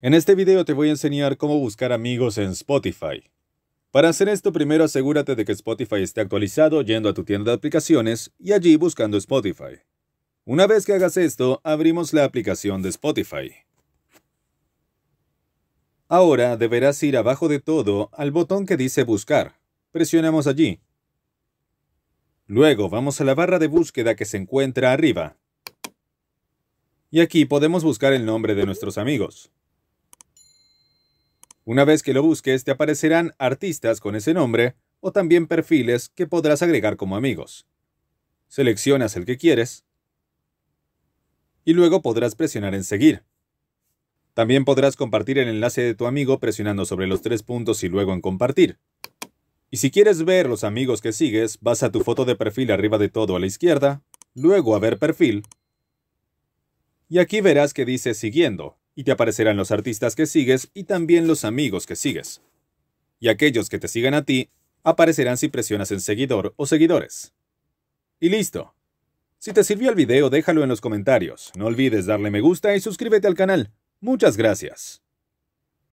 En este video te voy a enseñar cómo buscar amigos en Spotify. Para hacer esto primero asegúrate de que Spotify esté actualizado yendo a tu tienda de aplicaciones y allí buscando Spotify. Una vez que hagas esto, abrimos la aplicación de Spotify. Ahora deberás ir abajo de todo al botón que dice Buscar. Presionamos allí. Luego vamos a la barra de búsqueda que se encuentra arriba. Y aquí podemos buscar el nombre de nuestros amigos. Una vez que lo busques te aparecerán artistas con ese nombre o también perfiles que podrás agregar como amigos. Seleccionas el que quieres y luego podrás presionar en seguir. También podrás compartir el enlace de tu amigo presionando sobre los tres puntos y luego en compartir. Y si quieres ver los amigos que sigues, vas a tu foto de perfil arriba de todo a la izquierda, luego a ver perfil, y aquí verás que dice siguiendo, y te aparecerán los artistas que sigues y también los amigos que sigues. Y aquellos que te sigan a ti aparecerán si presionas en seguidor o seguidores. Y listo. Si te sirvió el video, déjalo en los comentarios. No olvides darle me gusta y suscríbete al canal. Muchas gracias.